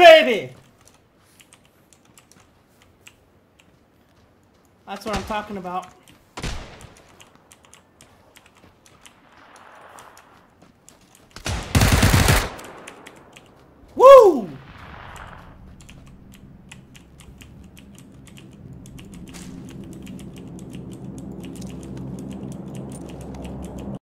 baby! That's what I'm talking about.